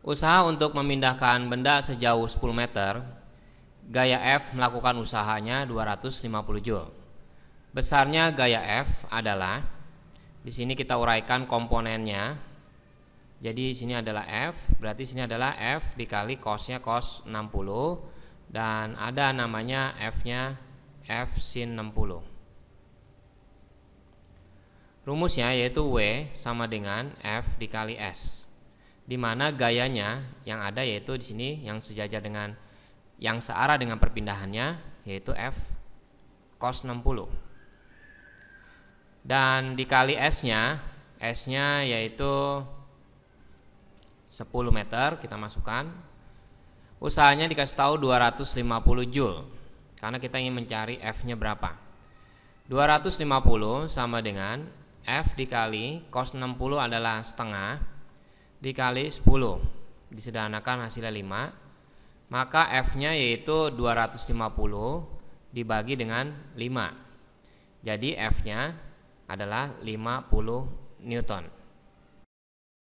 Usaha untuk memindahkan benda sejauh 10 meter, gaya F melakukan usahanya 250 joule. Besarnya gaya F adalah di sini kita uraikan komponennya. Jadi di sini adalah F, berarti sini adalah F dikali cosnya cos 60 dan ada namanya F-nya F sin 60. Rumusnya yaitu W sama dengan F dikali S di mana gayanya yang ada yaitu di sini yang sejajar dengan yang searah dengan perpindahannya yaitu f cos 60 dan dikali s-nya s-nya yaitu 10 meter kita masukkan usahanya dikasih tahu 250 joule karena kita ingin mencari f-nya berapa 250 sama dengan f dikali cos 60 adalah setengah dikali 10 disederhanakan hasilnya 5 maka F nya yaitu 250 dibagi dengan 5 jadi F nya adalah 50 Newton